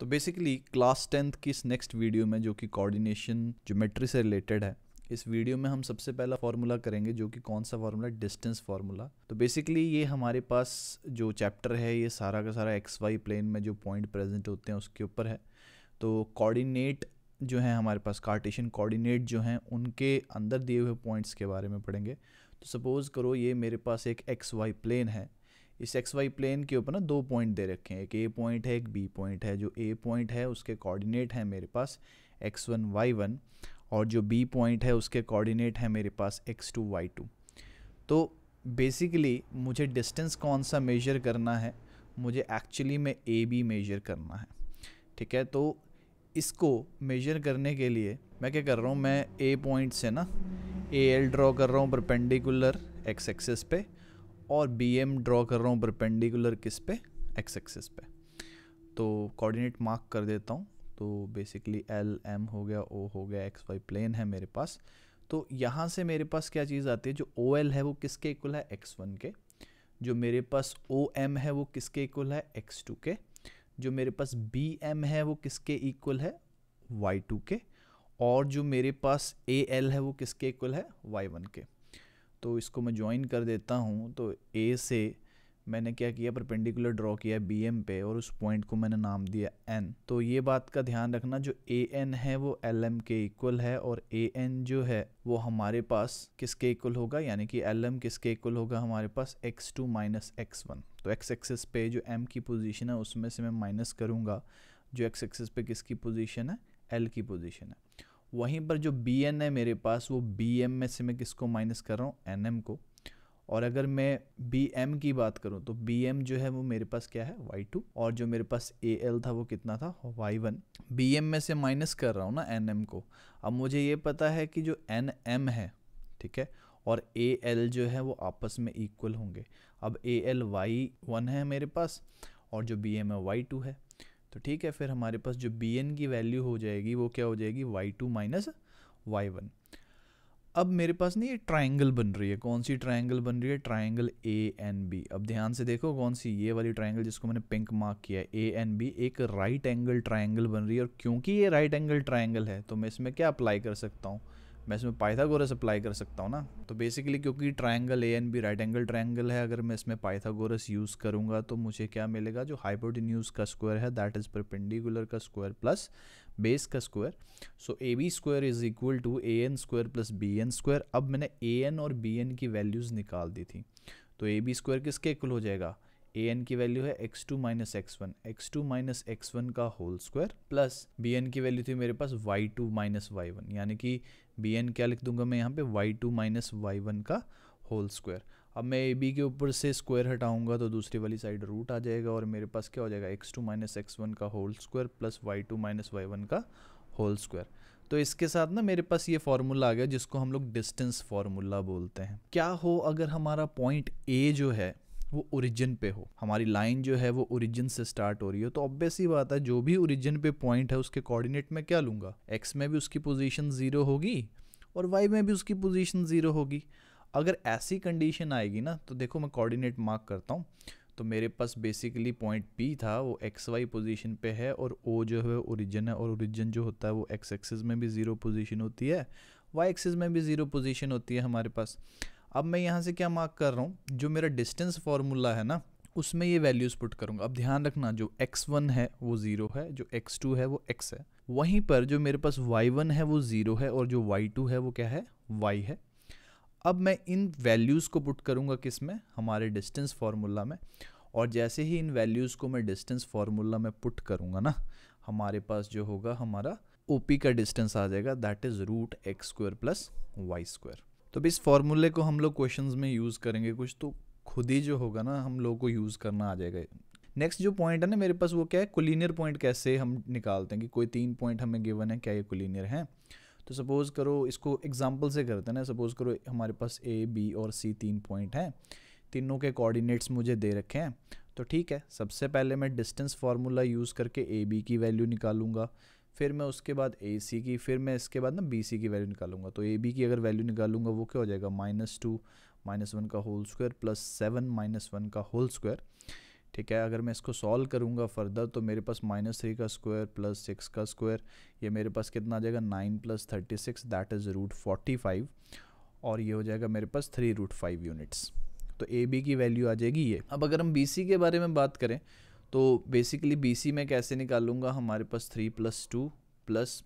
तो basically class tenth की इस नेक्स्ट वीडियो में जो कि कोऑर्डिनेशन ज्योमेट्री से रिलेटेड है इस वीडियो में हम सबसे पहला फार्मूला करेंगे जो कि कौन सा फार्मूला डिस्टेंस फार्मूला तो बेसिकली ये हमारे पास जो चैप्टर है ये सारा का सारा एक्स वाई प्लेन में जो पॉइंट प्रेजेंट होते हैं उसके ऊपर है तो कोऑर्डिनेट जो है हमारे पास कार्टेशियन कोऑर्डिनेट जो हैं उनके अंदर दिए हुए पॉइंट्स के बारे में पढ़ेंगे तो सपोज़ करो ये मेरे पास एक एक्स वाई प्लेन है इस एक्स वाई प्लेन के ऊपर ना दो पॉइंट दे रखे हैं एक ए पॉइंट है एक बी पॉइंट है जो ए पॉइंट है उसके कोऑर्डिनेट हैं मेरे पास एक्स वन वाई वन और जो बी पॉइंट है उसके कोऑर्डिनेट है मेरे पास एक्स टू वाई टू तो बेसिकली मुझे डिस्टेंस कौन सा मेजर करना है मुझे एक्चुअली में ए बी मेजर करना है ठीक है तो इसको मेजर करने के लिए मैं क्या कर रहा हूँ मैं ए पॉइंट से ना ए एल ड्रॉ कर रहा हूँ परपेंडिकुलर एक्स एक्सेस पे और बी एम ड्रॉ कर रहा हूँ परपेंडिकुलर किस पे एक्स एक्सिस पे तो कोऑर्डिनेट मार्क कर देता हूँ तो बेसिकली एल एम हो गया ओ हो गया एक्स वाई प्लेन है मेरे पास तो यहाँ से मेरे पास क्या चीज़ आती है जो ओ एल है वो किसके इक्वल है एक्स वन के जो मेरे पास ओ एम है वो किसके इक्वल है एक्स टू के जो मेरे पास बी एम है वो किसके इक्वल है वाई टू के और जो मेरे पास ए एल है वो किसके इक्वल है वाई वन के तो इसको मैं ज्वाइन कर देता हूँ तो ए से मैंने क्या किया परपेंडिकुलर ड्रॉ किया बी एम पे और उस पॉइंट को मैंने नाम दिया एन तो ये बात का ध्यान रखना जो ए एन है वो एल एम के इक्वल है और ए एन जो है वो हमारे पास किसके इक्वल होगा यानी कि एल एम किसके इक्वल होगा हमारे पास X two minus x one तो एक्स एक्सेस पे जो एम की पोजीशन है उसमें से मैं माइनस करूँगा जो एक्स एक्सेस पे किसकी पोजिशन है एल की पोजिशन है वहीं पर जो बी एन है मेरे पास वो बी एम में से मैं किसको माइनस कर रहा हूँ एन एम को और अगर मैं बी एम की बात करूँ तो बी एम जो है वो मेरे पास क्या है वाई टू और जो मेरे पास ए एल था वो कितना था वाई वन बी एम में से माइनस कर रहा हूँ ना एन एम को अब मुझे ये पता है कि जो एन एम है ठीक है और ए एल जो है वो आपस में इक्वल होंगे अब ए एल वाई वन है मेरे पास और जो बी एम है वाई टू है तो ठीक है फिर हमारे पास जो बी एन की वैल्यू हो जाएगी वो क्या हो जाएगी Y two minus Y one अब मेरे पास नहीं ये ट्राइंगल बन रही है कौन सी ट्राइंगल बन रही है ट्राइंगल ए एन बी अब ध्यान से देखो कौन सी ये वाली ट्राइंगल जिसको मैंने पिंक मार्क किया है ए एन बी एक राइट एंगल ट्राइंगल बन रही है और क्योंकि ये राइट एंगल ट्राइंगल है तो मैं इसमें क्या अप्लाई कर सकता हूँ मैं इसमें पाइथागोरस अप्लाई कर सकता हूँ ना तो बेसिकली क्योंकि triangle A and B right angle triangle है अगर मैं इसमें पाइथागोरस यूज़ करूँगा तो मुझे क्या मिलेगा जो हाइपोटिन्यूज का स्क्वायर है दैट इज़ परपेंडिकुलर का स्क्वायर प्लस बेस का square so A B square is equal to A N square plus B N square अब मैंने ए एन और बी एन की वैल्यूज़ निकाल दी थी तो ए बी स्क्वायर किसके इक्वल हो जाएगा ए एन की वैल्यू है X two minus x one X two minus x one का whole square plus B N की वैल्यू थी मेरे पास Y two minus Y one यानी कि बी एन क्या लिख दूंगा मैं यहाँ पे Y two minus Y one का होल स्क्वायर अब मैं ए बी के ऊपर से स्क्वायर हटाऊंगा तो दूसरी वाली साइड रूट आ जाएगा और मेरे पास क्या हो जाएगा x two minus x one का whole square plus y two minus Y one का होल स्क्वायर तो इसके साथ ना मेरे पास ये फार्मूला आ गया जिसको हम लोग डिस्टेंस फार्मूला बोलते हैं क्या हो अगर हमारा पॉइंट ए जो है वो ओरिजिन पे हो हमारी लाइन जो है वो ओरिजिन से स्टार्ट हो रही हो तो ऑब्वियस ही बात है जो भी ओरिजिन पे पॉइंट है उसके कोऑर्डिनेट में क्या लूँगा एक्स में भी उसकी पोजीशन ज़ीरो होगी और वाई में भी उसकी पोजीशन ज़ीरो होगी अगर ऐसी कंडीशन आएगी ना तो देखो मैं कोऑर्डिनेट मार्क करता हूँ तो मेरे पास बेसिकली पॉइंट पी था वो एक्स वाई पोजिशन पे है और ओ जो है ओरिजिन है और ओरिजिन जो होता है वो एक्स एक्सिस में भी ज़ीरो पोजिशन होती है वाई एक्सिस में भी ज़ीरो पोजिशन होती है हमारे पास अब मैं यहाँ से क्या मार्क कर रहा हूँ जो मेरा डिस्टेंस फार्मूला है ना उसमें ये वैल्यूज़ पुट करूंगा अब ध्यान रखना जो x1 है वो ज़ीरो है जो x2 है वो x है वहीं पर जो मेरे पास y1 है वो ज़ीरो है और जो y2 है वो क्या है y है अब मैं इन वैल्यूज़ को पुट करूंगा किस में हमारे डिस्टेंस फार्मूला में और जैसे ही इन वैल्यूज़ को मैं डिस्टेंस फार्मूला में पुट करूँगा ना हमारे पास जो होगा हमारा ओ का डिस्टेंस आ जाएगा that is root x square plus y square तो इस फार्मूले को हम लोग क्वेश्चंस में यूज़ करेंगे कुछ तो खुद ही जो होगा ना हम लोगों को यूज़ करना आ जाएगा नेक्स्ट जो पॉइंट है ना मेरे पास वो क्या है कुलिनियर पॉइंट कैसे हम निकालते हैं कि कोई तीन पॉइंट हमें गिवन है क्या ये कुलिनियर है तो सपोज़ करो इसको एग्जाम्पल से करते हैं ना सपोज़ करो हमारे पास ए बी और सी तीन पॉइंट हैं तीनों के कोऑर्डिनेट्स मुझे दे रखे हैं तो ठीक है सबसे पहले मैं डिस्टेंस फार्मूला यूज़ करके ए बी की वैल्यू निकालूंगा फिर मैं उसके बाद ए सी की फिर मैं इसके बाद ना बी सी की वैल्यू निकालूंगा तो ए बी की अगर वैल्यू निकालूंगा वो क्या हो जाएगा माइनस टू माइनस वन का whole square plus seven minus one का होल स्क्वायर ठीक है अगर मैं इसको सॉल्व करूंगा फर्दर तो मेरे पास माइनस थ्री का स्क्वायर प्लस सिक्स का स्क्वायर ये मेरे पास कितना आ जाएगा nine plus thirty six that is root forty five और ये हो जाएगा मेरे पास थ्री रूट फाइव यूनिट्स तो ए बी की वैल्यू आ जाएगी ये अब अगर हम बी सी के बारे में बात करें तो बेसिकली बीसी में कैसे निकालूंगा हमारे पास three plus two plus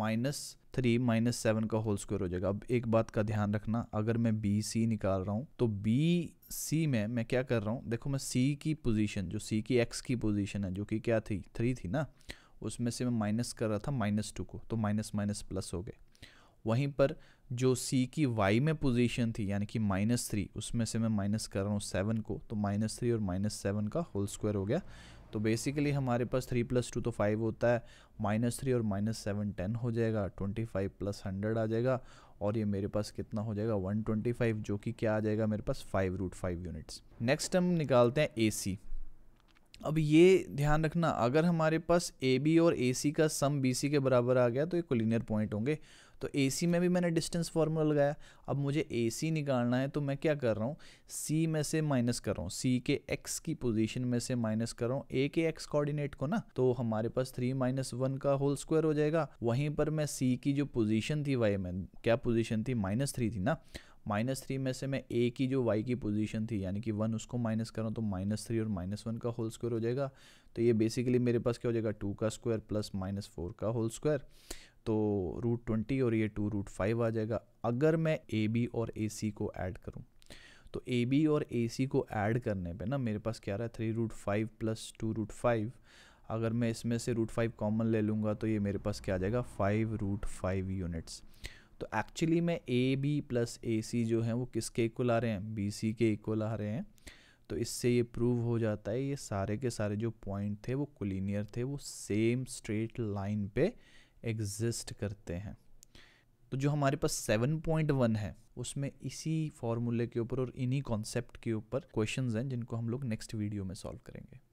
minus three minus seven का होल स्क्वायर हो जाएगा अब एक बात का ध्यान रखना अगर मैं बी सी निकाल रहा हूँ तो बी सी में मैं क्या कर रहा हूँ देखो मैं सी की पोजीशन जो सी की एक्स की पोजीशन है जो कि क्या थी थ्री थी ना उसमें से मैं माइनस कर रहा था माइनस टू को तो माइनस माइनस प्लस हो गए वहीं पर जो सी की वाई में पोजीशन थी यानी कि माइनस थ्री उसमें से मैं माइनस कर रहा हूँ सेवन को तो माइनस थ्री और माइनस सेवन का होल स्क्वायर हो गया तो बेसिकली हमारे पास थ्री प्लस टू तो फाइव होता है माइनस थ्री और माइनस सेवन टेन हो जाएगा ट्वेंटी फाइव प्लस हंड्रेड आ जाएगा और ये मेरे पास कितना हो जाएगा वन ट्वेंटी फाइव जो कि क्या आ जाएगा मेरे पास five root five units next हम निकालते हैं ए सी अब ये ध्यान रखना अगर हमारे पास ए बी और ए सी का सम बी सी के बराबर आ गया तो ये कोलिनियर पॉइंट होंगे तो ए सी में भी मैंने डिस्टेंस फार्मूला लगाया अब मुझे ए सी निकालना है तो मैं क्या कर रहा हूँ सी में से माइनस कर रहा हूँ सी के एक्स की पोजीशन में से माइनस कर रहा हूँ ए के एक्स कोऑर्डिनेट को ना तो हमारे पास थ्री माइनस वन का होल स्क्वायर हो जाएगा वहीं पर मैं सी की जो पोजीशन थी वाई में क्या पोजीशन थी माइनस थ्री थी ना माइनस थ्री में से मैं ए की जो वाई की पोजीशन थी यानी कि वन उसको माइनस करूँ तो माइनस थ्री और माइनस वन का होल स्क्वायर हो जाएगा तो ये बेसिकली मेरे पास क्या हो जाएगा टू का स्क्वायर प्लस माइनस फोर का होल स्क्वायर तो रूट ट्वेंटी और ये टू रूट फाइव आ जाएगा अगर मैं ए बी और ए सी को ऐड करूँ तो ए बी और ए सी को ऐड करने पे ना मेरे पास क्या रहा है three root five plus two root five अगर मैं इसमें से रूट फाइव कॉमन ले लूँगा तो ये मेरे पास क्या आ जाएगा फाइव रूट फाइव यूनिट्स तो एक्चुअली में ए बी प्लस ए सी जो है वो किसके इक्वल आ रहे हैं बी सी के इक्वल आ रहे हैं तो इससे ये प्रूव हो जाता है ये सारे के सारे जो पॉइंट थे वो कोलिनियर थे वो सेम स्ट्रेट लाइन पे एग्जिस्ट करते हैं तो जो हमारे पास सेवन पॉइंट वन है उसमें इसी फॉर्मूले के ऊपर और इन्हीं कॉन्सेप्ट के ऊपर क्वेश्चंस हैं जिनको हम लोग नेक्स्ट वीडियो में सॉल्व करेंगे